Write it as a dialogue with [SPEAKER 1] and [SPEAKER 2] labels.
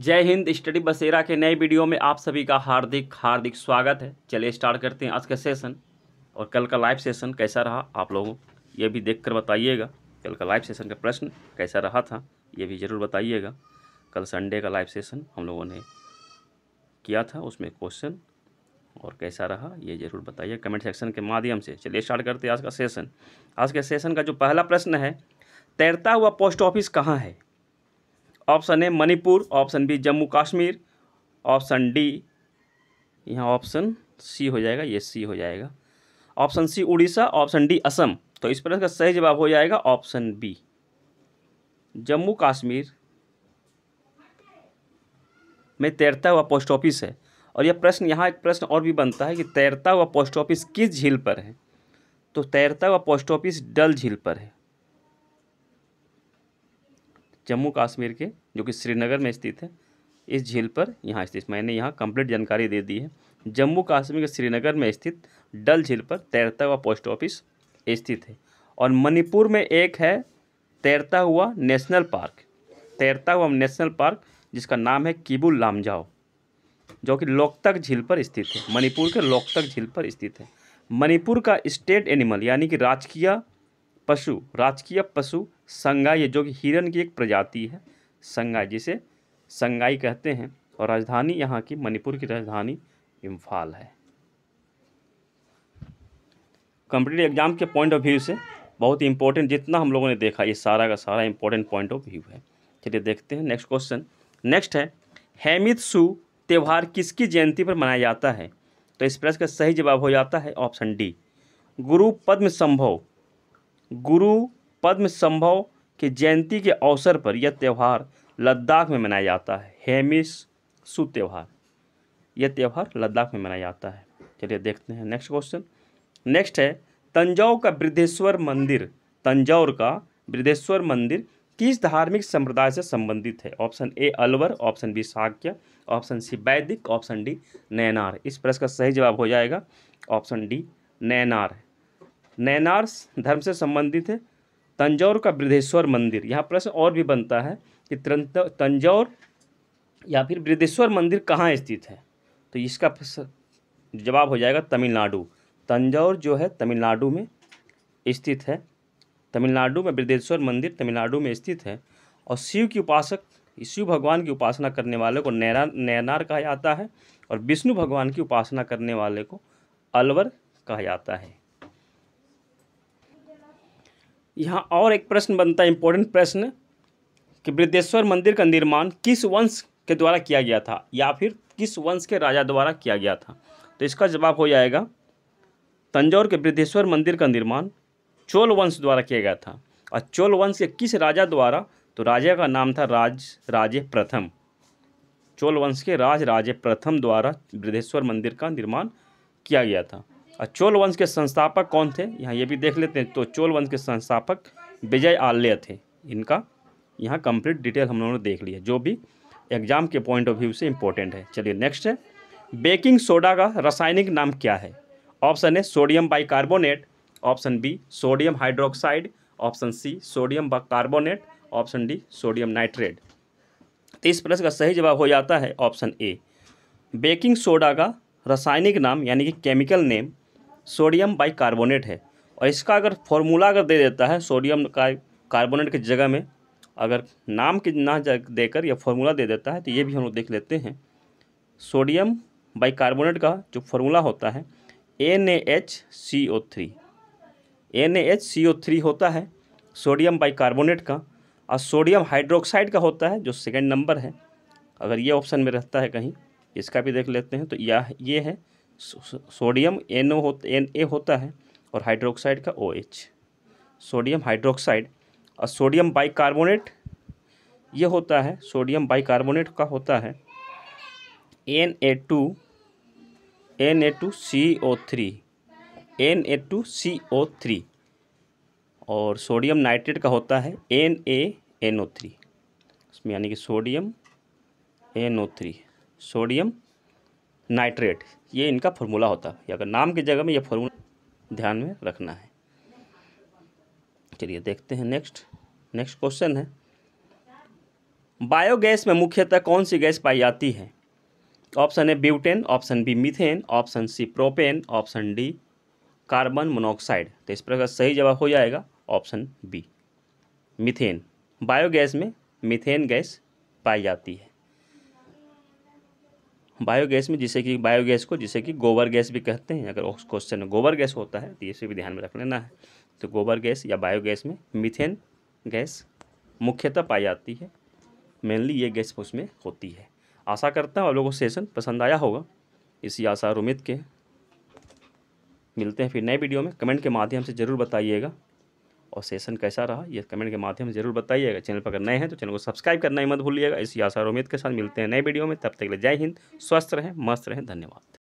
[SPEAKER 1] जय हिंद स्टडी बसेरा के नए वीडियो में आप सभी का हार्दिक हार्दिक स्वागत है चलिए स्टार्ट करते हैं आज का सेशन और कल का लाइव सेशन कैसा रहा आप लोगों ये भी देख कर बताइएगा कल का लाइव सेशन का प्रश्न कैसा रहा था ये भी ज़रूर बताइएगा कल संडे का लाइव सेशन हम लोगों ने किया था उसमें क्वेश्चन और कैसा रहा ये ज़रूर बताइए कमेंट सेक्शन के माध्यम से चलिए स्टार्ट करते हैं आज का सेशन आज के सेशन का जो पहला प्रश्न है तैरता हुआ पोस्ट ऑफिस कहाँ है option A Manipur option B Jammu Kashmir option D यहाँ ऑप्शन सी हो जाएगा ये सी हो जाएगा option C Orissa option D Assam तो इस प्रश्न का सही जवाब हो जाएगा ऑप्शन बी जम्मू कश्मीर में तैरता हुआ पोस्ट ऑफिस है और यह प्रश्न यहाँ एक प्रश्न और भी बनता है कि तैरता हुआ पोस्ट ऑफिस किस झील पर है तो तैरता हुआ पोस्ट ऑफिस डल झील पर है जम्मू कश्मीर के जो कि श्रीनगर में स्थित है इस झील पर यहाँ स्थित मैंने यहाँ कंप्लीट जानकारी दे दी है जम्मू कश्मीर के श्रीनगर में स्थित डल झील पर तैरता हुआ पोस्ट ऑफिस स्थित है और मणिपुर में एक है तैरता हुआ नेशनल पार्क तैरता हुआ नेशनल पार्क जिसका नाम है किबुल लामजाओ जो कि लोकतक झील पर स्थित है मणिपुर के लोकतक झील पर स्थित है मणिपुर का स्टेट एनिमल यानी कि राजकीय पशु राजकीय पशु संगाई जो कि हिरन की एक प्रजाति है संगाई जिसे संगाई कहते हैं और राजधानी यहाँ की मणिपुर की राजधानी इम्फाल है कम्पिटेटिव एग्जाम के पॉइंट ऑफ व्यू से बहुत ही इंपॉर्टेंट जितना हम लोगों ने देखा ये सारा का सारा इंपॉर्टेंट पॉइंट ऑफ व्यू है चलिए देखते हैं नेक्स्ट क्वेश्चन नेक्स्ट है हेमित सु त्यौहार किसकी जयंती पर मनाया जाता है तो इस प्रश्न का सही जवाब हो जाता है ऑप्शन डी गुरु पद्म संभव गुरु पद्म संभव के जयंती के अवसर पर यह त्यौहार लद्दाख में मनाया जाता है हेमिस सु त्यौहार यह त्यौहार लद्दाख में मनाया जाता है चलिए देखते हैं नेक्स्ट क्वेश्चन नेक्स्ट है तंजौर का वृद्धेश्वर मंदिर तंजौर का वृद्धेश्वर मंदिर किस धार्मिक संप्रदाय से संबंधित है option A Alwar option B Shakya option C वैदिक ऑप्शन डी नैनार इस प्रश्न का सही जवाब हो जाएगा ऑप्शन डी नैनार नैनार्स धर्म से संबंधित है तंजौर का वृद्धेश्वर मंदिर यहाँ प्रश्न और भी बनता है कि तंजौर या फिर वृद्धेश्वर मंदिर कहाँ स्थित है तो इसका जवाब हो जाएगा तमिलनाडु तंजौर जो है तमिलनाडु में स्थित है तमिलनाडु में वृद्धेश्वर मंदिर तमिलनाडु में स्थित है और शिव की उपासक शिव भगवान की उपासना करने वाले को नैना नैनार कहा जाता है और विष्णु भगवान की उपासना करने वाले को अलवर कहा जाता है यहाँ और एक प्रश्न बनता है इम्पोर्टेंट प्रश्न कि वृद्धेश्वर मंदिर का निर्माण किस वंश के द्वारा किया गया था या फिर किस वंश के राजा द्वारा किया गया था तो इसका जवाब हो जाएगा तंजौर के वृद्धेश्वर मंदिर का निर्माण चोल वंश द्वारा किया गया था और चोल वंश के किस राजा द्वारा तो राजा का नाम था राज राजे प्रथम चोल वंश के राज राजे प्रथम द्वारा वृद्धेश्वर मंदिर का निर्माण किया गया था और चोल वंश के संस्थापक कौन थे यहाँ ये भी देख लेते हैं तो चोल वंश के संस्थापक विजय आल्य थे इनका यहाँ कंप्लीट डिटेल हम लोगों ने देख लिया जो भी एग्जाम के पॉइंट ऑफ व्यू से इम्पोर्टेंट है चलिए नेक्स्ट है बेकिंग सोडा का रासायनिक नाम क्या है ऑप्शन है sodium bicarbonate option B sodium hydroxide option C sodium carbonate option D sodium nitrate तो इस प्रश्न का सही जवाब हो जाता है ऑप्शन ए बेकिंग सोडा का रासायनिक नाम यानी कि केमिकल नेम सोडियम बाइकार्बोनेट है और इसका अगर फॉर्मूला अगर दे देता है सोडियम का कार्बोनेट की जगह में अगर नाम की ना देकर यह फॉर्मूला दे देता है तो ये भी हम लोग देख लेते हैं सोडियम बाइकार्बोनेट का जो फॉर्मूला होता है N A H C O three N A H C O three होता है सोडियम बाइकार्बोनेट का और सोडियम हाइड्रोक्साइड का होता है जो सेकेंड नंबर है अगर ये ऑप्शन में रहता है कहीं इसका भी देख लेते हैं तो यह ये है sodium N O N A होता है और हाइड्रोक्साइड का ओ एच सोडियम हाइड्रोक्साइड और सोडियम बाइकार्बोनेट ये होता है सोडियम बाइकार्बोनेट का होता है N A two N A two C O three N A two C O three और सोडियम नाइट्रेट का होता है N A N O three इसमें यानी कि sodium N O three sodium nitrate ये इनका फॉर्मूला होता है अगर नाम की जगह में ये फॉर्मूला ध्यान में रखना है चलिए देखते हैं नेक्स्ट नेक्स्ट क्वेश्चन है बायोगैस में मुख्यतः कौन सी गैस पाई जाती है ऑप्शन है butane option B methane option C propane option D carbon monoxide तो इस प्रकार सही जवाब हो जाएगा ऑप्शन बी मिथेन बायोगैस में मिथेन गैस पाई जाती है बायोगैस में जिसे कि बायोगैस को जिसे कि गोबर गैस भी कहते हैं अगर उस क्वेश्चन में गोबर गैस होता है तो इसे भी ध्यान में रख लेना है तो गोबर गैस या बायोगैस में मिथेन गैस मुख्यतः पाई जाती है मेनली ये गैस उसमें होती है आशा करता हूँ आप लोगों को सेशन पसंद आया होगा इसी आशा और उम्मीद के मिलते हैं फिर नए वीडियो में कमेंट के माध्यम से ज़रूर बताइएगा और सेशन कैसा रहा ये कमेंट के माध्यम से जरूर बताइएगा चैनल पर अगर नए हैं तो चैनल को सब्सक्राइब करना ही मत भूलिएगा इसी आशा और उम्मीद के साथ मिलते हैं नए वीडियो में तब तक के लिए जय हिंद स्वस्थ रहें मस्त रहें धन्यवाद